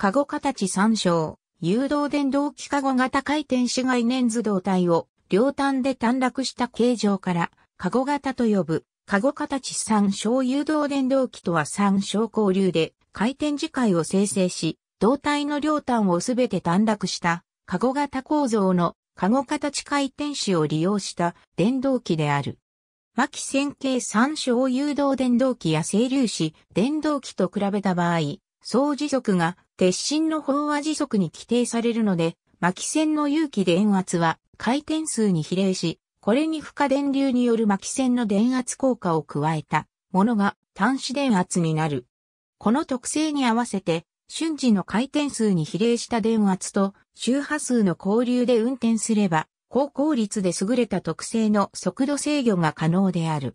カゴ形参照、誘導電動機カゴ型回転子概念図動体を両端で短絡した形状から、カゴ型と呼ぶ、カゴ形参照誘導電動機とは参照交流で回転磁界を生成し、胴体の両端をすべて短絡した、カゴ型構造のカゴ形回転子を利用した電動機である。巻線形参照誘導電動機や整粒子電動機と比べた場合、総時速が鉄心の飽和時速に規定されるので、巻線の有機電圧は回転数に比例し、これに負荷電流による巻線の電圧効果を加えたものが端子電圧になる。この特性に合わせて、瞬時の回転数に比例した電圧と周波数の交流で運転すれば、高効率で優れた特性の速度制御が可能である。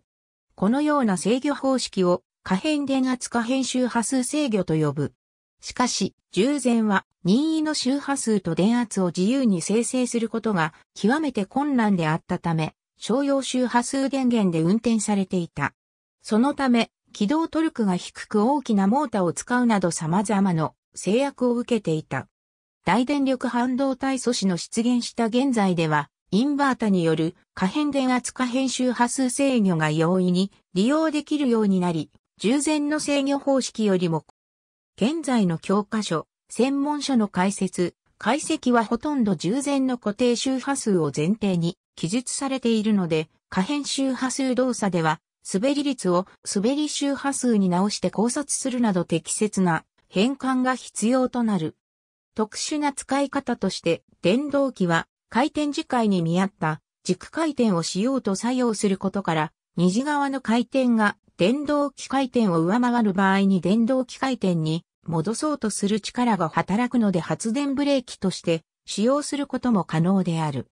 このような制御方式を可変電圧可変周波数制御と呼ぶ。しかし、従前は任意の周波数と電圧を自由に生成することが極めて困難であったため、商用周波数電源で運転されていた。そのため、軌道トルクが低く大きなモーターを使うなど様々の制約を受けていた。大電力半導体素子の出現した現在では、インバータによる可変電圧可変周波数制御が容易に利用できるようになり、従前の制御方式よりも現在の教科書、専門書の解説、解析はほとんど従前の固定周波数を前提に記述されているので、可変周波数動作では、滑り率を滑り周波数に直して考察するなど適切な変換が必要となる。特殊な使い方として、電動機は回転次回に見合った軸回転をしようと作用することから、虹側の回転が電動機回転を上回る場合に電動機回転に戻そうとする力が働くので発電ブレーキとして使用することも可能である。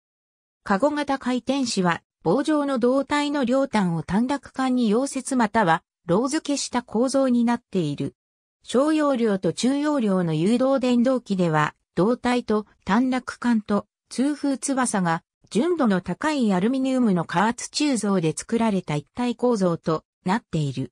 カゴ型回転子は棒状の胴体の両端を短絡管に溶接またはロー付けした構造になっている。小容量と中容量の誘導電動機では胴体と短絡管と通風翼が純度の高いアルミニウムの加圧鋳造で作られた一体構造となっている。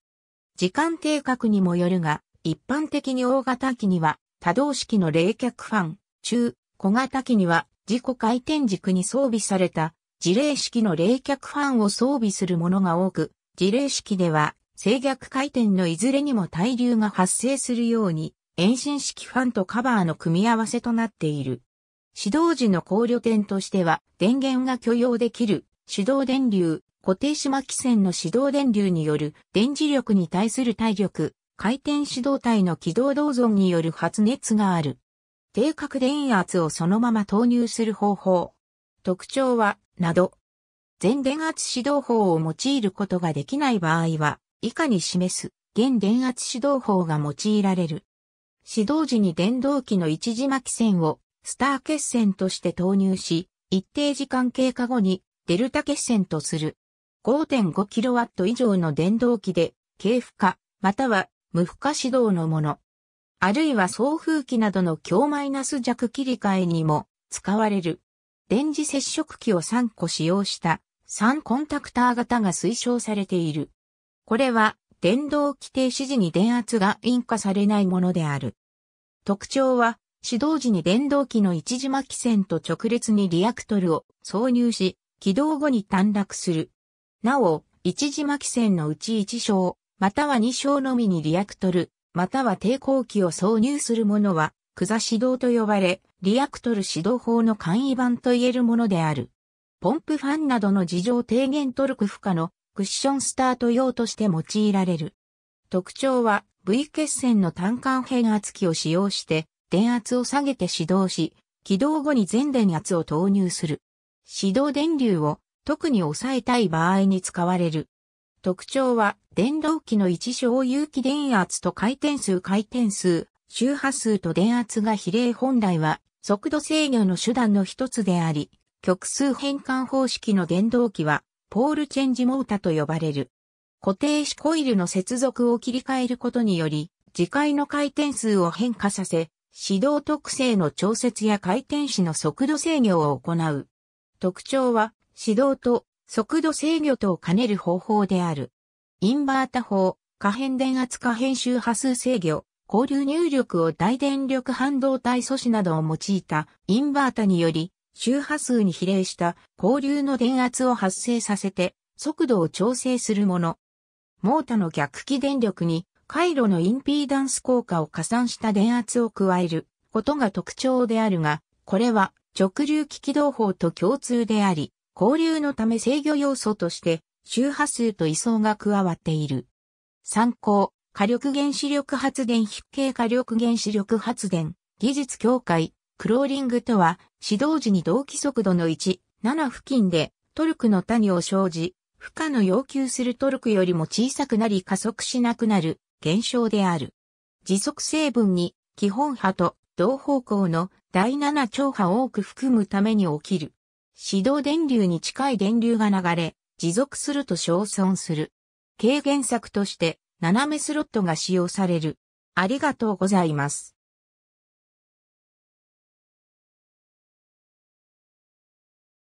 時間定格にもよるが、一般的に大型機には多動式の冷却ファン、中、小型機には自己回転軸に装備された自冷式の冷却ファンを装備するものが多く、自冷式では制逆回転のいずれにも対流が発生するように、遠心式ファンとカバーの組み合わせとなっている。指導時の考慮点としては、電源が許容できる、指動電流、固定島き線の指導電流による電磁力に対する体力、回転始動体の軌道同存による発熱がある。定格電圧をそのまま投入する方法。特徴は、など。全電圧指導法を用いることができない場合は、以下に示す、現電圧指導法が用いられる。指導時に電動機の一時巻き線を、スター結線として投入し、一定時間経過後に、デルタ結線とする。5.5kW 以上の電動機で、軽負荷、または無負荷指導のもの。あるいは送風機などの強マイナス弱切り替えにも使われる。電磁接触器を3個使用した3コンタクター型が推奨されている。これは電動規定指示に電圧が因果されないものである。特徴は指導時に電動機の一時巻線と直列にリアクトルを挿入し、起動後に短絡する。なお、一時巻線のうち一章、または2章のみにリアクトル、または抵抗器を挿入するものは、クザ指導と呼ばれ、リアクトル指導法の簡易版と言えるものである。ポンプファンなどの事情低減トルク負荷のクッションスタート用として用いられる。特徴は V 血栓の単管変圧器を使用して電圧を下げて指導し、起動後に全電圧を投入する。指導電流を特に抑えたい場合に使われる。特徴は、電動機の一小有機電圧と回転数回転数、周波数と電圧が比例本来は、速度制御の手段の一つであり、極数変換方式の電動機は、ポールチェンジモータと呼ばれる。固定子コイルの接続を切り替えることにより、磁回の回転数を変化させ、指導特性の調節や回転子の速度制御を行う。特徴は、指導と速度制御とを兼ねる方法である。インバータ法、可変電圧可変周波数制御、交流入力を大電力半導体素子などを用いたインバータにより、周波数に比例した交流の電圧を発生させて速度を調整するもの。モータの逆起電力に回路のインピーダンス効果を加算した電圧を加えることが特徴であるが、これは直流機器動法と共通であり、交流のため制御要素として、周波数と位相が加わっている。参考、火力原子力発電筆形火力原子力発電、技術協会、クローリングとは、指導時に同期速度の1、7付近で、トルクの谷を生じ、負荷の要求するトルクよりも小さくなり加速しなくなる現象である。時速成分に基本波と同方向の第7超波を多く含むために起きる。指導電流に近い電流が流れ、持続すると消損する。軽減策として、斜めスロットが使用される。ありがとうございます。